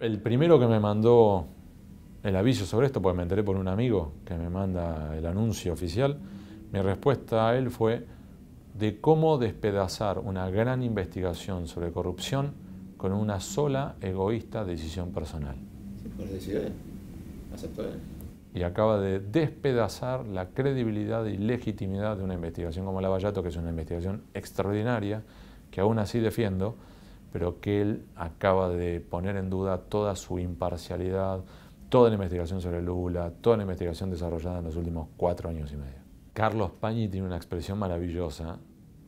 El primero que me mandó el aviso sobre esto, porque me enteré por un amigo que me manda el anuncio oficial, mi respuesta a él fue de cómo despedazar una gran investigación sobre corrupción con una sola egoísta decisión personal. Eh, eh. Y acaba de despedazar la credibilidad y legitimidad de una investigación como la Vallato, que es una investigación extraordinaria, que aún así defiendo, pero que él acaba de poner en duda toda su imparcialidad, toda la investigación sobre Lula, toda la investigación desarrollada en los últimos cuatro años y medio. Carlos Pañi tiene una expresión maravillosa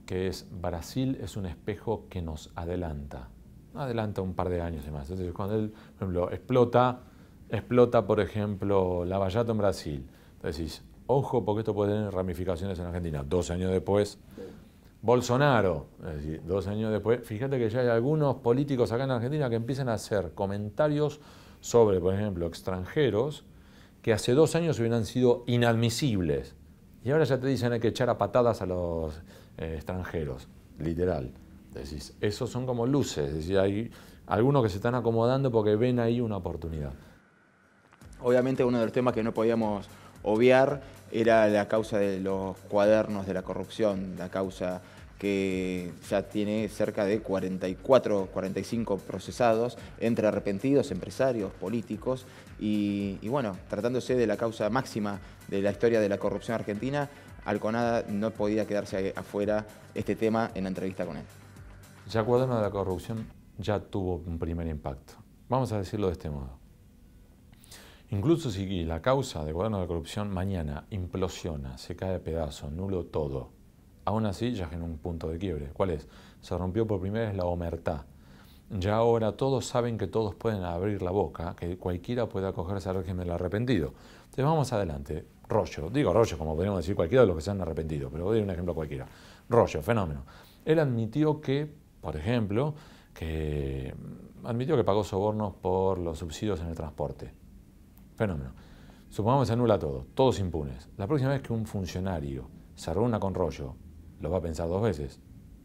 que es Brasil es un espejo que nos adelanta. Adelanta un par de años y más. Entonces, cuando él, por ejemplo, explota, explota, por ejemplo, la vallata en Brasil, decís, ojo, porque esto puede tener ramificaciones en Argentina. Dos años después, Bolsonaro, dos años después, fíjate que ya hay algunos políticos acá en Argentina que empiezan a hacer comentarios sobre, por ejemplo, extranjeros que hace dos años hubieran sido inadmisibles. Y ahora ya te dicen hay que echar a patadas a los eh, extranjeros, literal. Decís, esos son como luces, es hay algunos que se están acomodando porque ven ahí una oportunidad. Obviamente uno de los temas que no podíamos obviar era la causa de los cuadernos de la corrupción, la causa que ya tiene cerca de 44, 45 procesados entre arrepentidos, empresarios, políticos, y, y, bueno, tratándose de la causa máxima de la historia de la corrupción argentina, Alconada no podía quedarse afuera este tema en la entrevista con él. Ya Cuaderno de la Corrupción ya tuvo un primer impacto. Vamos a decirlo de este modo. Incluso si la causa de gobierno de corrupción mañana implosiona, se cae a pedazos, nulo todo, aún así ya en un punto de quiebre. ¿Cuál es? Se rompió por primera vez la omertá. Ya ahora todos saben que todos pueden abrir la boca, que cualquiera puede acogerse al régimen del arrepentido. Entonces vamos adelante. Rollo, digo rollo como podríamos decir cualquiera de los que se han arrepentido, pero voy a dar un ejemplo cualquiera. Rollo, fenómeno. Él admitió que, por ejemplo, que admitió que pagó sobornos por los subsidios en el transporte. Fenómeno. Supongamos que se anula todo, todos impunes. La próxima vez que un funcionario se reúna con rollo, lo va a pensar dos veces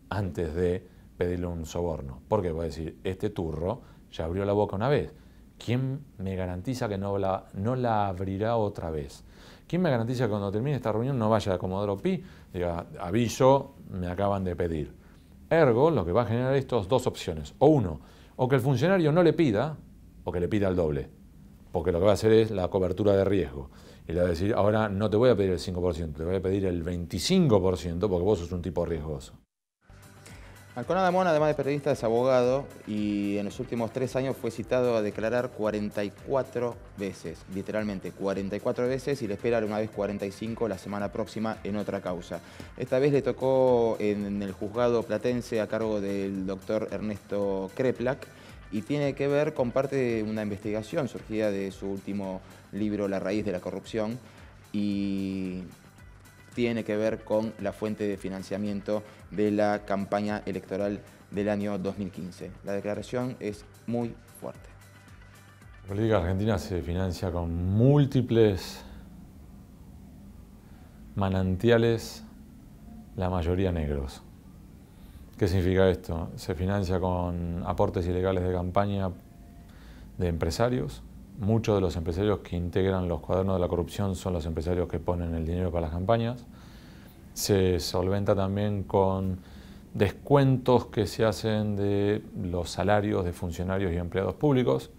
antes de pedirle un soborno. Porque va a decir, este turro ya abrió la boca una vez. ¿Quién me garantiza que no la, no la abrirá otra vez? ¿Quién me garantiza que cuando termine esta reunión no vaya a Comodoro Pi? Diga, aviso, me acaban de pedir. Ergo, lo que va a generar esto es dos opciones. O uno, o que el funcionario no le pida, o que le pida el doble porque lo que va a hacer es la cobertura de riesgo. Y le va a decir, ahora no te voy a pedir el 5%, te voy a pedir el 25% porque vos sos un tipo riesgoso. Alcón Adamón, además de periodista, es abogado y en los últimos tres años fue citado a declarar 44 veces, literalmente 44 veces y le espera una vez 45 la semana próxima en otra causa. Esta vez le tocó en el juzgado platense a cargo del doctor Ernesto Kreplak y tiene que ver con parte de una investigación surgida de su último libro La raíz de la corrupción y tiene que ver con la fuente de financiamiento de la campaña electoral del año 2015. La declaración es muy fuerte. La política argentina se financia con múltiples manantiales, la mayoría negros. ¿Qué significa esto? Se financia con aportes ilegales de campaña de empresarios. Muchos de los empresarios que integran los cuadernos de la corrupción son los empresarios que ponen el dinero para las campañas. Se solventa también con descuentos que se hacen de los salarios de funcionarios y empleados públicos.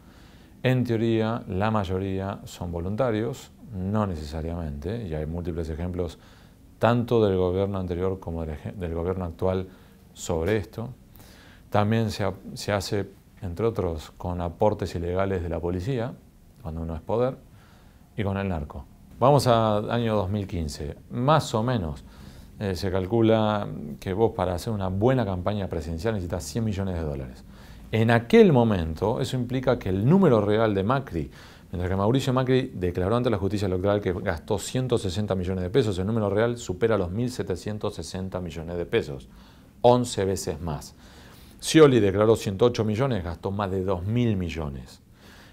En teoría, la mayoría son voluntarios, no necesariamente, y hay múltiples ejemplos tanto del gobierno anterior como del, gobierno actual sobre esto. También se, hace, entre otros, con aportes ilegales de la policía, cuando uno es poder, y con el narco. Vamos al año 2015. Más o menos eh, se calcula que vos para hacer una buena campaña presidencial necesitas 100 millones de dólares. En aquel momento, eso implica que el número real de Macri, mientras que Mauricio Macri declaró ante la justicia electoral que gastó 160 millones de pesos, el número real supera los 1.760 millones de pesos. 11 veces más. Cioli declaró 108 millones, gastó más de 2.000 millones.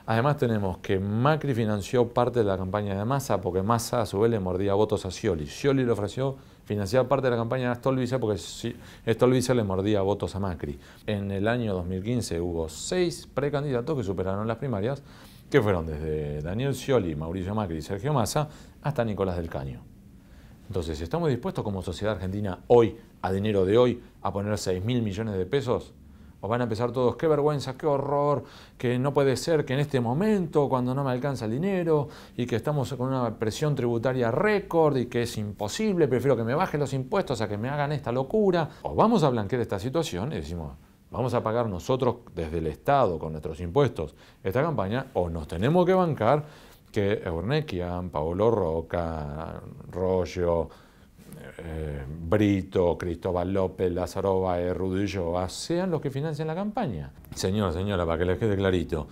Además tenemos que Macri financió parte de la campaña de Massa porque Massa a su vez le mordía votos a Scioli. Scioli le ofreció financiar parte de la campaña de Stolbizer porque Stolbizer le mordía votos a Macri. En el año 2015 hubo seis precandidatos que superaron las primarias, que fueron desde Daniel Scioli, Mauricio Macri y Sergio Massa hasta Nicolás del Caño. Entonces, ¿estamos dispuestos como sociedad argentina hoy, a dinero de hoy, a poner 6 mil millones de pesos? ¿O van a empezar todos, qué vergüenza, qué horror, que no puede ser que en este momento, cuando no me alcanza el dinero y que estamos con una presión tributaria récord y que es imposible, prefiero que me bajen los impuestos a que me hagan esta locura? ¿O vamos a blanquear esta situación y decimos, vamos a pagar nosotros desde el Estado con nuestros impuestos esta campaña o nos tenemos que bancar que Eurnequian, Paolo Roca, Rollo, eh, Brito, Cristóbal López, Lázaro Baez, Rudy sean los que financian la campaña. Señor, señora, para que les quede clarito,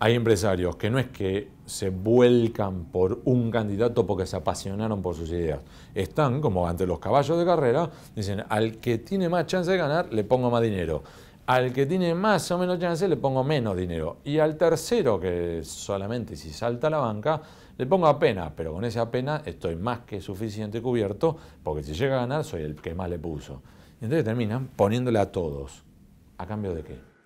hay empresarios que no es que se vuelcan por un candidato porque se apasionaron por sus ideas. Están como ante los caballos de carrera, dicen, al que tiene más chance de ganar, le pongo más dinero. Al que tiene más o menos chance le pongo menos dinero. Y al tercero, que solamente si salta la banca, le pongo apenas, pero con esa apenas estoy más que suficiente cubierto, porque si llega a ganar soy el que más le puso. Y entonces terminan poniéndole a todos. ¿A cambio de qué?